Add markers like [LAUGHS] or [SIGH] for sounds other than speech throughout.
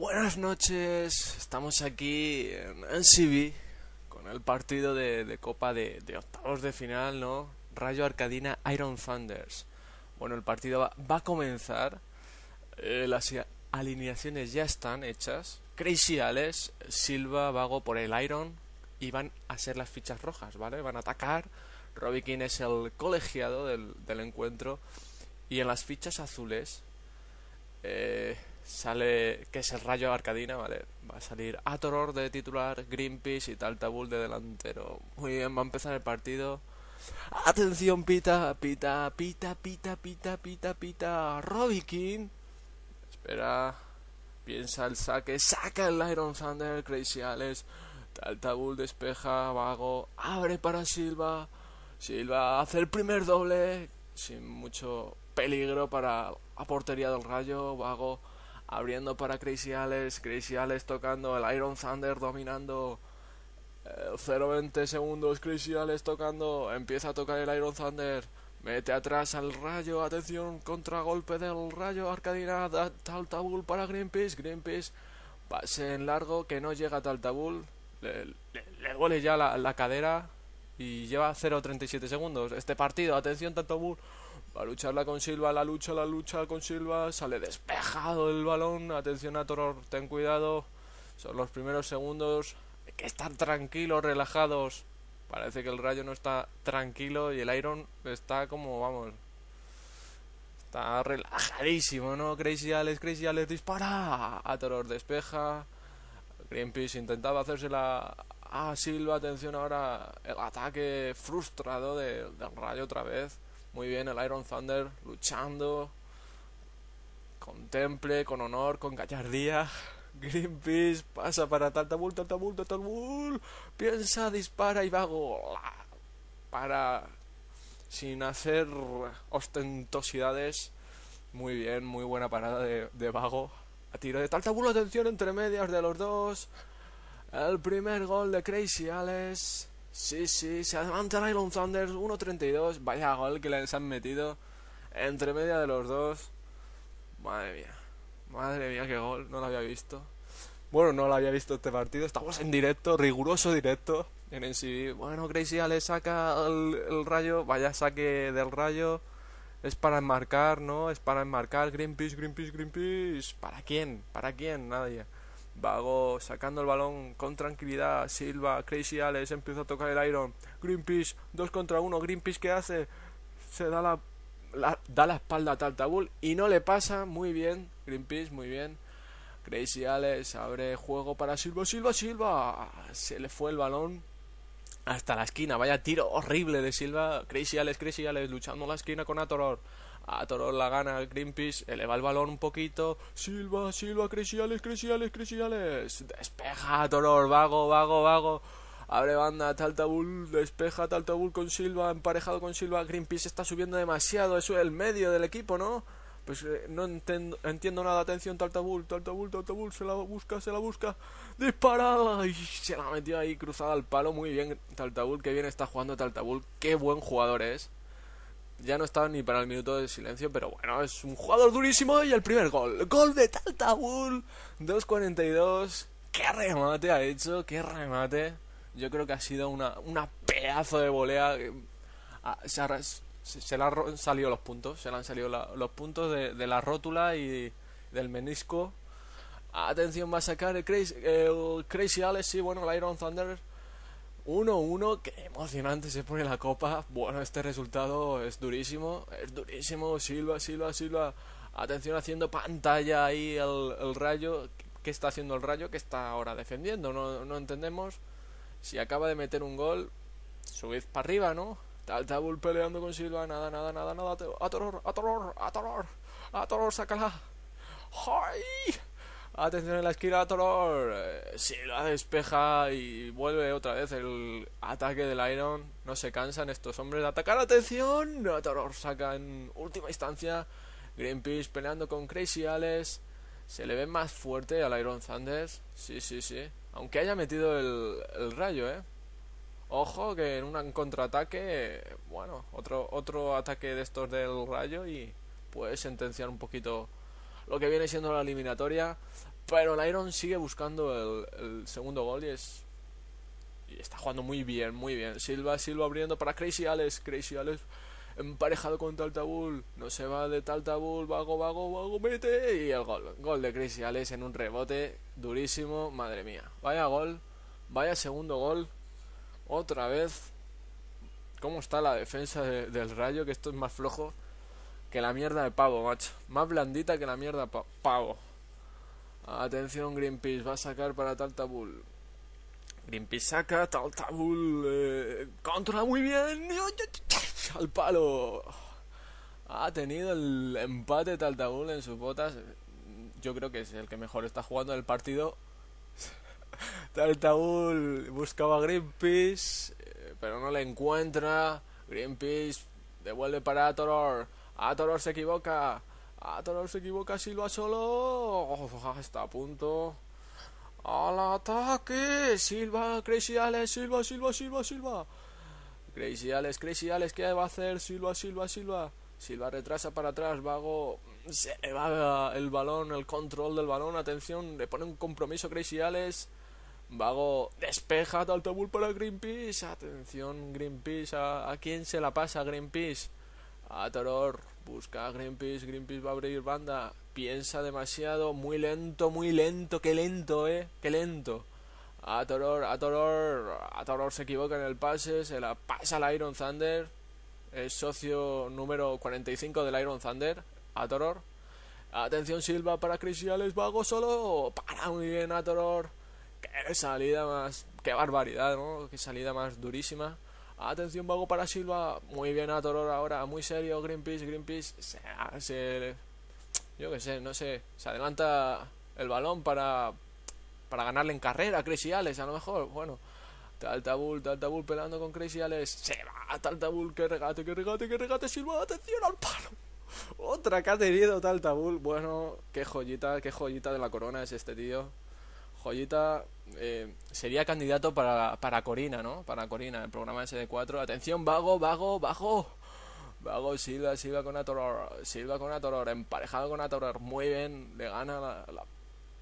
Buenas noches, estamos aquí en NCB con el partido de, Copa de, octavos de final, ¿no? Rayo Arcadina Iron Thunders. Bueno, el partido va, a comenzar, eh, las alineaciones ya están hechas. Crazy Alex, Silva, Vago por el Iron y van a ser las fichas rojas, ¿vale? Van a atacar. Robikin es el colegiado del, del encuentro y en las fichas azules. Eh, sale que es el Rayo Arcadina, ¿vale? Va a salir Atoror de titular, Greenpeace y tabul de delantero. Muy bien, va a empezar el partido. Atención, pita, pita, pita, pita, pita, pita, pita. Robbie King. Espera. Piensa el saque. Saca el Iron Thunder, Crazy Alex. Taltabul despeja, vago. Abre para Silva. Silva hace el primer doble. Sin mucho peligro para la portería del rayo. Vago abriendo para Crazy Alex, tocando el Iron Thunder dominando 0.20 eh, segundos, Crazy tocando, empieza a tocar el Iron Thunder, mete atrás al rayo, atención, contragolpe del rayo, Arcadina, tal para Greenpeace, Greenpeace pase en largo que no llega a tal le, duele ya la, cadera y lleva 0.37 segundos. Este partido, atención, Taltabull. Va a lucharla con Silva, la lucha, la lucha con Silva, sale despejado el balón, atención a Toror, ten cuidado, son los primeros segundos, hay que estar tranquilos, relajados, parece que el rayo no está tranquilo y el Iron está como, vamos, está relajadísimo, ¿no? Crazy Alex, Crazy Alex, dispara, a Toror despeja, Greenpeace intentaba hacerse la... Ah, Silva, atención ahora, el ataque frustrado del rayo otra vez muy bien el Iron Thunder luchando con temple, con honor, con gallardía. [LAUGHS] Greenpeace pasa para Taltabul, Tartabul, tabul. Piensa, dispara y vago. Para sin hacer ostentosidades. Muy bien, muy buena parada de, vago. A tiro de Tartabul, atención entre medias de los dos. El primer gol de Crazy Alex. Sí, sí, se el Nylon Thunder 1.32. Vaya gol que les han metido entre media de los dos. Madre mía. Madre mía, qué gol. No lo había visto. Bueno, no lo había visto este partido. Estamos en directo, riguroso directo. En el Bueno, Crazy le saca el, rayo. Vaya saque del rayo. Es para enmarcar, ¿no? Es para enmarcar. Greenpeace, Greenpeace, Greenpeace. ¿Para quién? ¿Para quién? Nadie. Vago sacando el balón con tranquilidad. Silva, Crazy Alex empieza a tocar el Iron. Greenpeace, 2 contra 1. Greenpeace, ¿qué hace? Se da la, da la espalda a Tartabul y no le pasa. Muy bien, Greenpeace, muy bien. Crazy Alex abre juego para Silva, Silva, Silva. Se le fue el balón hasta la esquina. Vaya tiro horrible de Silva. Crazy Alex, Crazy Alex luchando la esquina con Atoror a Toror la gana, Greenpeace eleva el balón un poquito, Silva, Silva, Cresiales, Cresiales, Cresiales, despeja Toror, vago, vago, vago, abre banda, Taltabul, despeja Taltabul con Silva, emparejado con Silva, Greenpeace está subiendo demasiado, eso es el medio del equipo, ¿no? Pues eh, no entiendo, entiendo, nada, atención, Taltabul, Taltabul, Taltabul, se la busca, se la busca, disparada, y se la metió ahí cruzada al palo, muy bien, Taltabul, qué bien está jugando Taltabul, qué buen jugador es. Ya no estaba ni para el minuto de silencio, pero bueno, es un jugador durísimo y el primer gol. Gol de 2 2.42. ¡Qué remate ha hecho! ¡Qué remate! Yo creo que ha sido una, una pedazo de volea. Ah, se, le han salido los puntos. Se le han salido los puntos de, la rótula y del menisco. Atención, va a sacar el Crazy, Alex y bueno, el Iron Thunder 1-1, qué emocionante se pone la copa. Bueno, este resultado es durísimo, es durísimo. Silva, Silva, Silva. Atención haciendo pantalla ahí el, rayo. ¿Qué está haciendo el rayo? ¿Qué está ahora defendiendo? No, entendemos. Si acaba de meter un gol, subid para arriba, ¿no? Tal, Tabul peleando con Silva, nada, nada, nada, nada. a atoror, A atoror, sácala. ¡Ay! Atención en la esquina, Toror. Eh, si la despeja y vuelve otra vez el ataque del Iron. No se cansan estos hombres de atacar. Atención, Toror saca en última instancia. Greenpeace peleando con Crazy Alex. Se le ve más fuerte al Iron Thunder. Sí, sí, sí. Aunque haya metido el, rayo, eh. Ojo que en un contraataque, bueno, otro, otro ataque de estos del rayo y puede sentenciar un poquito lo que viene siendo la eliminatoria. Pero Iron sigue buscando el, segundo gol y es. Y está jugando muy bien, muy bien. Silva, Silva abriendo para Crazy Alex. Crazy Alex emparejado con Taltabull No se va de Taltabul. Vago, vago, vago, mete. Y el gol. Gol de Crazy Alex en un rebote durísimo. Madre mía. Vaya gol. Vaya segundo gol. Otra vez. ¿Cómo está la defensa del Rayo? Que esto es más flojo que la mierda de pavo, macho. Más blandita que la mierda de pavo. Atención, Greenpeace, va a sacar para Taltabul. Greenpeace saca, Taltabul eh, controla muy bien. Al palo. Ha tenido el empate Taltabul en sus botas. Yo creo que es el que mejor está jugando el partido. [LAUGHS] Taltabul buscaba a Greenpeace, eh, pero no le encuentra. Greenpeace devuelve para Toror. Atoror se equivoca. Atoror se equivoca Silva solo. Oh, está a punto. ¡Al ataque! Silva, Crazy Silva, Silva, Silva, Silva. Crazy Alex, Crazy ¿qué va a hacer? Silva, Silva, Silva. Silva retrasa para atrás, Vago se le va el balón, el control del balón, atención, le pone un compromiso Crazy Vago despeja tabú para Greenpeace, atención Greenpeace, ¿a quién se la pasa Greenpeace? Ah, toror busca a Greenpeace, Greenpeace va a abrir banda. Piensa demasiado, muy lento, muy lento, qué lento, eh, qué lento. Atoror, A Atoror se equivoca en el pase, se la pasa al Iron Thunder, el socio número 45 del Iron Thunder, toror Atención Silva para Crisiales, vago solo, para muy bien toror Qué salida más, qué barbaridad, ¿no? Qué salida más durísima. Atención vago para Silva. Muy bien a Toror ahora. Muy serio. Greenpeace. Greenpeace. Se, yo qué sé, no sé. Se adelanta el balón para, para ganarle en carrera a Crazy A lo mejor. Bueno. tal Taltabul pelando con Crazy Se va Taltabul. Que regate, qué regate, que regate Silva. Atención al palo. Otra que ha tenido tabul, Bueno, qué joyita, qué joyita de la corona es este tío joyita, eh, sería candidato para, para Corina, ¿no? Para Corina, el programa SD4. Atención, vago, vago, vago. Vago Silva, Silva con Atoror, Silva con Atoror, emparejado con Atoror, muy bien, le gana la,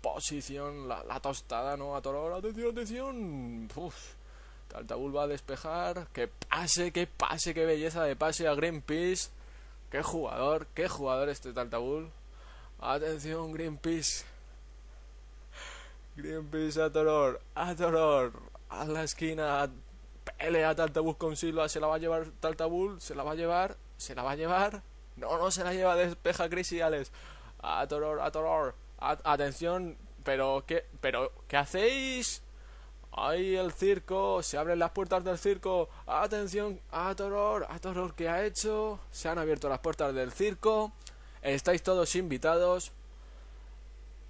posición, la, tostada, ¿no? Atoror, atención, atención. Uf. Taltabul va a despejar, que pase, que pase, qué belleza de pase a Greenpeace. Qué jugador, qué jugador este Taltabul. Atención, Greenpeace. Greenpeace a Toror, a Toror, a la esquina, pelea Taltabús con Silva, se la va a llevar Taltabul! se la va a llevar, se la va a llevar, no, no se la lleva, despeja Crisiales, a Toror, a Toror, atención, pero qué, pero ¿qué hacéis? Ahí el circo, se abren las puertas del circo, atención, a Toror, a Toror, ¿qué ha hecho? Se han abierto las puertas del circo, estáis todos invitados,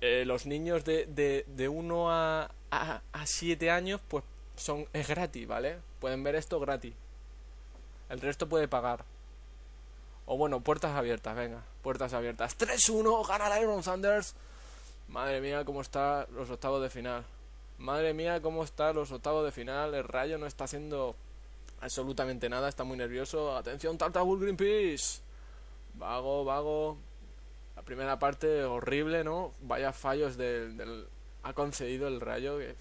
eh, los niños de, de, de 1 a, a, 7 años, pues son, es gratis, ¿vale? Pueden ver esto gratis. El resto puede pagar. O bueno, puertas abiertas, venga, puertas abiertas. 3-1, gana el Iron Sanders. Madre mía, cómo están los octavos de final. Madre mía, cómo están los octavos de final. El Rayo no está haciendo absolutamente nada, está muy nervioso. Atención, bull Greenpeace. Vago, vago primera parte horrible, ¿no? Vaya fallos del, ha concedido el Rayo que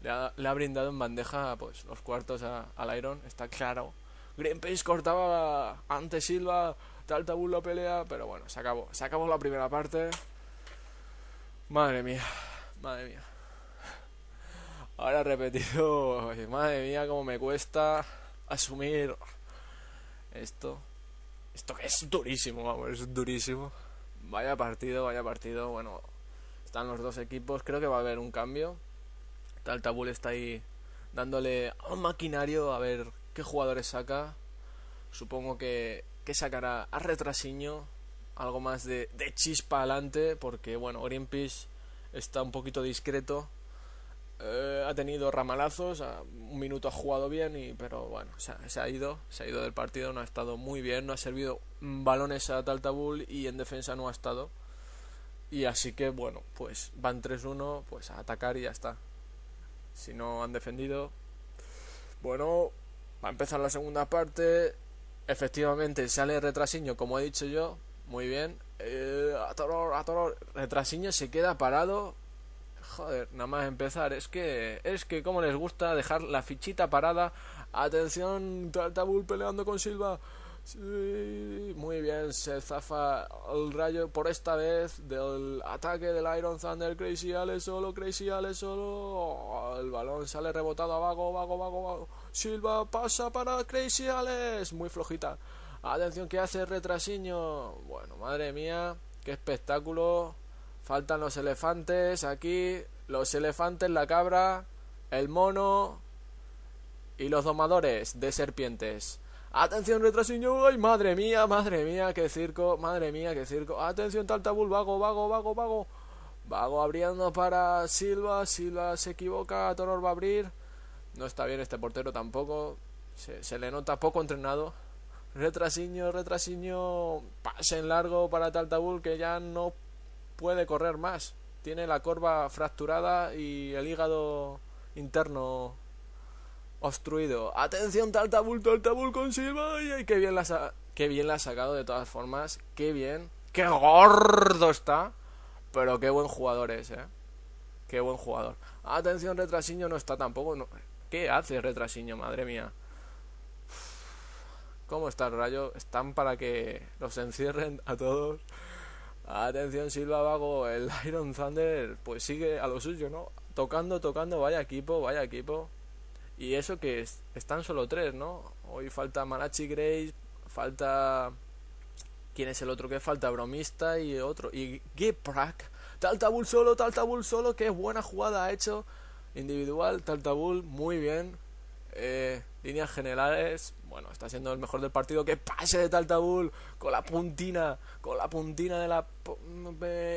le ha, le ha, brindado en bandeja pues los cuartos a, al Iron, está claro. Greenpeace cortaba ante Silva, tal tabú la pelea, pero bueno, se acabó. Se acabó la primera parte. Madre mía, madre mía. Ahora repetido, madre mía, como me cuesta asumir esto. Esto que es durísimo, vamos, es durísimo. Vaya partido, vaya partido. Bueno, están los dos equipos. Creo que va a haber un cambio. Tal Tabul está ahí dándole a un maquinario a ver qué jugadores saca. Supongo que, sacará a retrasiño algo más de, de chispa adelante, porque bueno, Greenpeace está un poquito discreto eh, ha tenido ramalazos, un minuto ha jugado bien, y, pero bueno, se ha, ido, se ha ido del partido, no ha estado muy bien, no ha servido mm, balones a Taltabul y en defensa no ha estado. Y así que bueno, pues van 3-1, pues a atacar y ya está. Si no han defendido, bueno, va a empezar la segunda parte. Efectivamente, sale retrasiño, como he dicho yo, muy bien. Eh, a Retrasiño se queda parado Joder, nada más empezar. Es que, es que como les gusta dejar la fichita parada. Atención, Tartabul peleando con Silva. Sí, muy bien, se zafa el rayo por esta vez del ataque del Iron Thunder. Crazy Ale solo, Crazy Ale solo. El balón sale rebotado a Vago, Vago, Vago, Vago. Silva pasa para Crazy Alex. Muy flojita. Atención, que hace Retrasiño? Bueno, madre mía, qué espectáculo. Faltan los elefantes aquí. Los elefantes, la cabra, el mono y los domadores de serpientes. Atención, retrasiño. ¡Ay, madre mía, madre mía, qué circo! Madre mía, qué circo. Atención, Taltabul, vago, vago, vago, vago. Vago abriendo para Silva. Silva se equivoca. Toror va a abrir. No está bien este portero tampoco. Se, le nota poco entrenado. Retrasiño, retrasiño. Pase en largo para Taltabul que ya no puede correr más. Tiene la corva fracturada y el hígado interno obstruido. Atención, Taltabul, Taltabul con Silva. Y qué bien la ha, qué bien la ha sacado de todas formas. Qué bien. Qué gordo está. Pero qué buen jugador es, eh. Qué buen jugador. Atención, Retrasiño no está tampoco. ¿Qué hace Retrasiño? Madre mía. ¿Cómo está el rayo? Están para que los encierren a todos. Atención Silva Vago, el [LAUGHS] Iron Thunder pues sigue a lo suyo, ¿no? Tocando, tocando, vaya equipo, vaya equipo. Y eso que están solo tres, ¿no? Hoy falta Malachi Grace, falta... ¿Quién es el otro que falta? Bromista y otro. Y Giprak. tabul solo, tal tabul solo, qué buena jugada ha hecho individual. tal tabul, muy bien. Eh, líneas generales, bueno, está siendo el mejor del partido. Que pase de Taltabul con la puntina, con la puntina de la.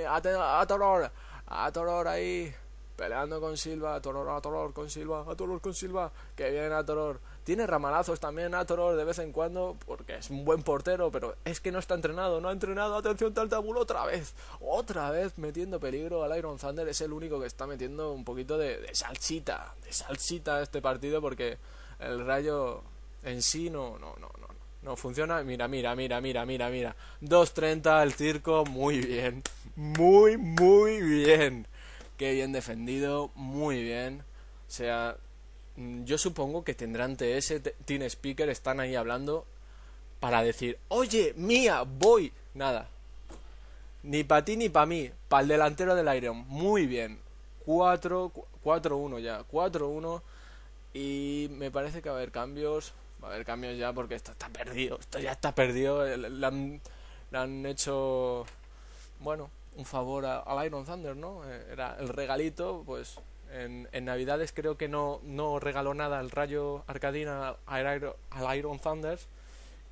a, Toror, a Toror ahí, peleando con Silva, a Toror, a Toror con Silva, a Toror con Silva, que viene a Toror tiene ramalazos también Atoror de vez en cuando, porque es un buen portero, pero es que no está entrenado, no ha entrenado. Atención, tal tabul otra vez, otra vez metiendo peligro al Iron Thunder. Es el único que está metiendo un poquito de, de salsita, de salsita este partido, porque el rayo en sí no, no, no, no, no funciona. Mira, mira, mira, mira, mira, mira. 2.30 el circo, muy bien, muy, muy bien. Qué bien defendido, muy bien. O sea, Mm, yo supongo que tendrán TS, Team Speaker, están ahí hablando para decir, oye, mía, voy. Nada. Ni para ti ni para mí. Para el delantero del Iron. Muy bien. 4-1 ya. 4-1. Y me parece que va a haber cambios. Va a haber cambios ya porque esto está perdido. Esto ya está perdido. Eh, le han, le han hecho, bueno, un favor al Iron Thunder, ¿no? Eh, era el regalito, pues en, Navidades creo que no, no regaló nada al Rayo Arcadina al, Iron Thunders.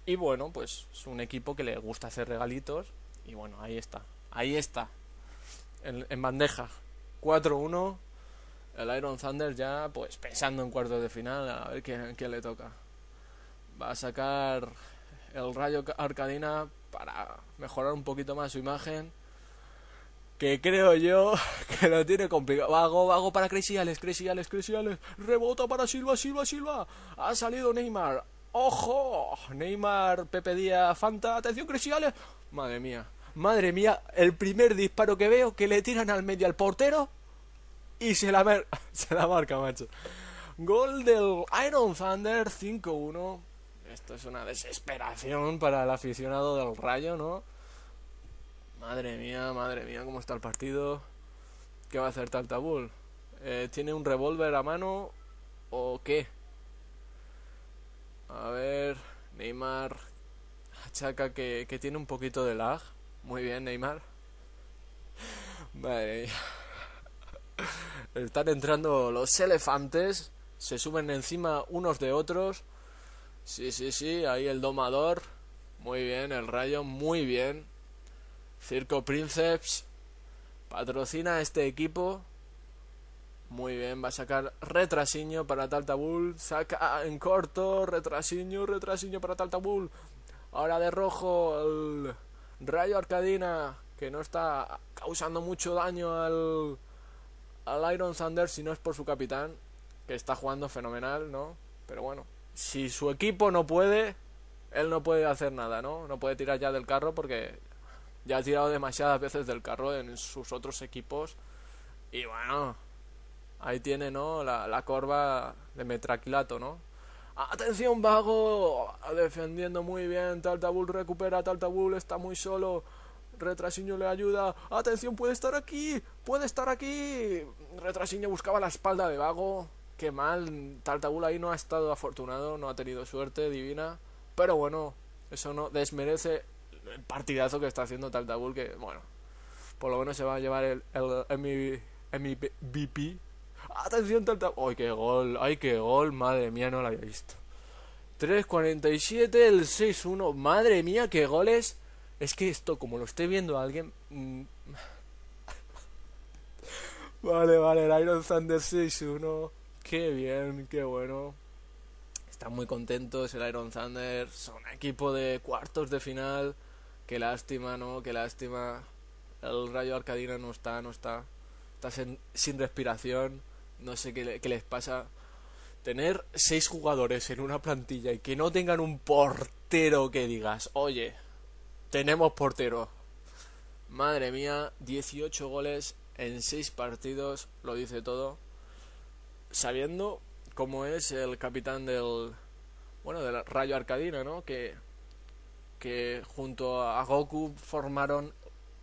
Y bueno, pues es un equipo que le gusta hacer regalitos. Y bueno, ahí está. Ahí está. En, bandeja. 4-1. El Iron Thunder ya, pues pensando en cuartos de final, a ver quién, le toca. Va a sacar el Rayo Arcadina para mejorar un poquito más su imagen que creo yo [LAUGHS] que lo tiene complicado. Vago, vago para Cresciales, Cresciales, Cresciales Rebota para Silva, Silva, Silva. Ha salido Neymar. ¡Ojo! Neymar, Pepe Díaz, Fanta. ¡Atención, cristiales Madre mía. Madre mía, el primer disparo que veo que le tiran al medio al portero y se la, [LAUGHS] se la marca, macho. Gol del Iron Thunder 5-1. Esto es una desesperación para el aficionado del Rayo, ¿no? Madre mía, madre mía, cómo está el partido. ¿Qué va a hacer Tartabul? Eh, ¿Tiene un revólver a mano o qué? A ver, Neymar achaca que, que tiene un poquito de lag. Muy bien, Neymar. [LAUGHS] Madre [LAUGHS] Están entrando los elefantes. Se suben encima unos de otros. Sí, sí, sí. Ahí el domador. Muy bien, el rayo. Muy bien. Circo Princeps patrocina este equipo. Muy bien, va a sacar retrasiño para Taltabull. Saca en corto, retrasiño, retrasiño para Taltabull. Ahora de rojo el Rayo Arcadina, que no está causando mucho daño al, al Iron Thunder si no es por su capitán, que está jugando fenomenal, ¿no? Pero bueno, si su equipo no puede, él no puede hacer nada, ¿no? No puede tirar ya del carro porque ya ha tirado demasiadas veces del carro en sus otros equipos. Y bueno, ahí tiene, ¿no? La, corva de metraquilato, ¿no? Atención, vago, defendiendo muy bien. Taltabul recupera, Taltabul está muy solo. Retrasiño le ayuda. Atención, puede estar aquí, puede estar aquí. Retrasiño buscaba la espalda de vago. Qué mal, Taltabul ahí no ha estado afortunado, no ha tenido suerte divina. Pero bueno, eso no desmerece partidazo que está haciendo Tartabul que, bueno, por lo menos se va a llevar el, el, MVP. ¡Atención, Tartabul! ¡Ay, qué gol! ¡Ay, qué gol! Madre mía, no lo había visto. 3-47, el 6-1. Madre mía, qué goles. Es que esto, como lo esté viendo alguien. Mm. [LAUGHS] vale, vale, el Iron Thunder 6-1. Qué bien, qué bueno. Están muy contentos el Iron Thunder. Son equipo de cuartos de final. Qué lástima, ¿no? Qué lástima. El Rayo Arcadina no está, no está. Está sin, respiración. No sé qué, les pasa. Tener seis jugadores en una plantilla y que no tengan un portero que digas, oye, tenemos portero. Madre mía, 18 goles en seis partidos, lo dice todo. Sabiendo cómo es el capitán del. Bueno, del Rayo Arcadina, ¿no? Que que junto a Goku formaron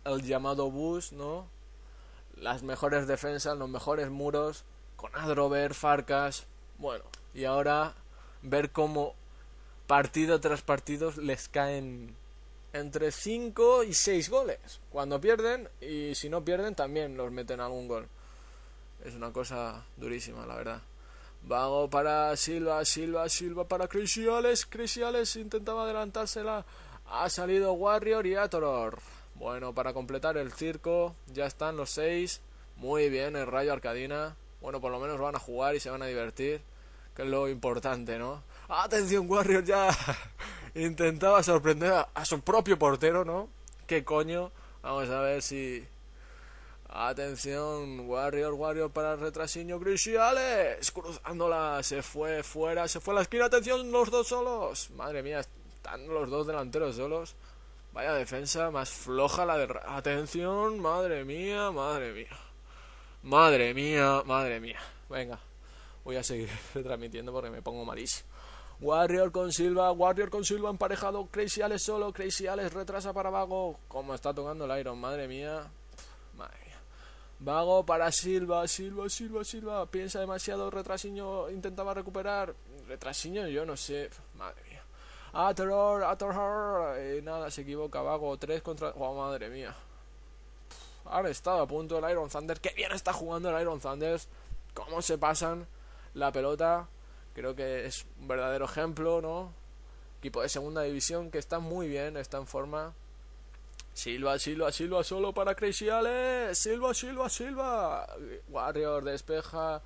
el llamado Bus, ¿no? Las mejores defensas, los mejores muros, con Adrover, Farkas bueno, y ahora ver cómo partido tras partido les caen entre 5 y 6 goles. Cuando pierden y si no pierden también los meten algún gol. Es una cosa durísima, la verdad. Vago para Silva, Silva, Silva para Crisiales. Crisiales intentaba adelantársela ha salido Warrior y Atoror. Bueno, para completar el circo, ya están los seis. Muy bien, el Rayo Arcadina. Bueno, por lo menos van a jugar y se van a divertir. Que es lo importante, ¿no? ¡Atención, Warrior! Ya [LAUGHS] intentaba sorprender a, su propio portero, ¿no? ¿Qué coño? Vamos a ver si Atención, Warrior, Warrior para el retraso Grisiales. Cruzándola, se fue fuera, se fue a la esquina. Atención, los dos solos. Madre mía, los dos delanteros solos. Vaya defensa, más floja la de... Atención, madre mía, madre mía. Madre mía, madre mía. Venga, voy a seguir [LAUGHS] retransmitiendo porque me pongo malísimo. Warrior con Silva, Warrior con Silva emparejado, Crazy Alex solo, Crazy Alex retrasa para Vago. Como está tocando el Iron, madre mía. Madre mía. Vago para Silva, Silva, Silva, Silva. Piensa demasiado, retrasiño intentaba recuperar. Retrasiño yo no sé. Madre Aterror, Aterror. Y eh, nada, se equivoca, vago. 3 contra. ¡Oh, madre mía! Han estado a punto el Iron Thunder. ¡Qué bien está jugando el Iron Thunder! ¿Cómo se pasan la pelota? Creo que es un verdadero ejemplo, ¿no? Equipo de segunda división que está muy bien, está en forma. Silva, Silva, Silva, solo para Crazy Silva, Silva, Silva. Warrior despeja.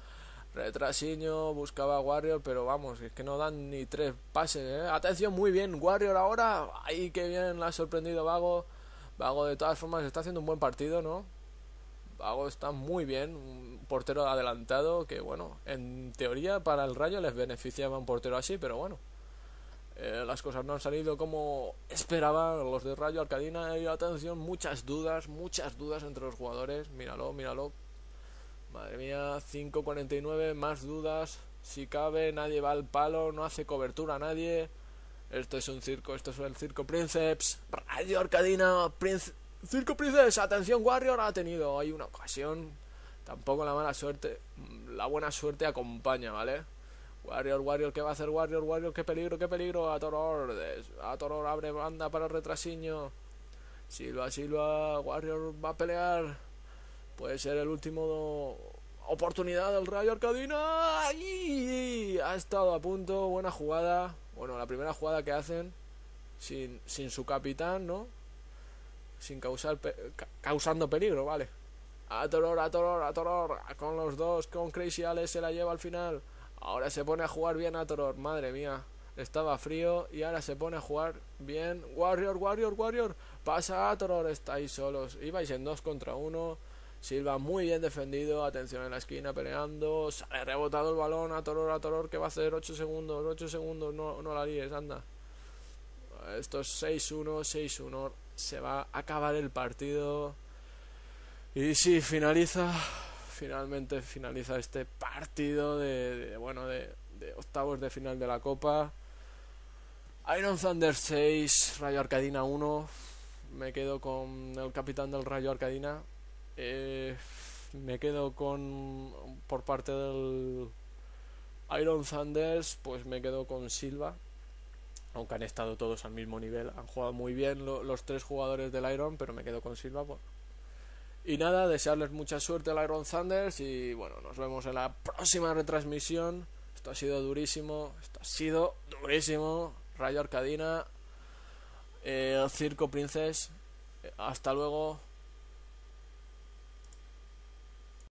Retrasiño, buscaba a Warrior, pero vamos, es que no dan ni tres pases, ¿eh? Atención, muy bien, Warrior ahora. Ahí que bien la ha sorprendido Vago. Vago de todas formas está haciendo un buen partido, ¿no? Vago está muy bien, un portero adelantado que bueno, en teoría para el Rayo les beneficiaba un portero así, pero bueno. Eh, las cosas no han salido como esperaban los de Rayo Alcadina y atención, muchas dudas, muchas dudas entre los jugadores. Míralo, míralo, Madre mía, 5.49, más dudas. Si cabe, nadie va al palo, no hace cobertura a nadie. Esto es un circo, esto es el circo Princeps. Radio Arcadina, Circo Princeps, atención Warrior, ha tenido hay una ocasión. Tampoco la mala suerte, la buena suerte acompaña, ¿vale? Warrior, Warrior, ¿qué va a hacer Warrior? Warrior, qué peligro, qué peligro. A Atoror a abre banda para el retrasiño. Silva, Silva, Warrior va a pelear. Puede ser el último oportunidad del Rayo Arcadina. ¡Ay! Ha estado a punto, buena jugada. Bueno, la primera jugada que hacen sin, sin su capitán, ¿no? Sin causar causando peligro, vale. A Toror, a Toror, a Toror. Con los dos, con Crazy Alex se la lleva al final. Ahora se pone a jugar bien a Toror, madre mía. Estaba frío y ahora se pone a jugar bien. Warrior, Warrior, Warrior. Pasa a Toror, estáis solos. Ibais en dos contra uno Silva muy bien defendido, atención en la esquina peleando, sale rebotado el balón a Toror, a Toror, que va a hacer 8 segundos, 8 segundos, no, la líes, anda. Esto es 6-1, 6-1, se va a acabar el partido. Y sí, finaliza, finalmente finaliza este partido de, bueno, de, de octavos de final de la Copa. Iron Thunder 6, Rayo Arcadina 1. Me quedo con el capitán del Rayo Arcadina, eh, me quedo con. Por parte del Iron Thunders, pues me quedo con Silva. Aunque han estado todos al mismo nivel. Han jugado muy bien los tres jugadores del Iron, pero me quedo con Silva. Y nada, desearles mucha suerte al Iron Thunders. Y bueno, nos vemos en la próxima retransmisión. Esto ha sido durísimo. Esto ha sido durísimo. Rayo Arcadina. Eh, el Circo Princes eh, hasta luego.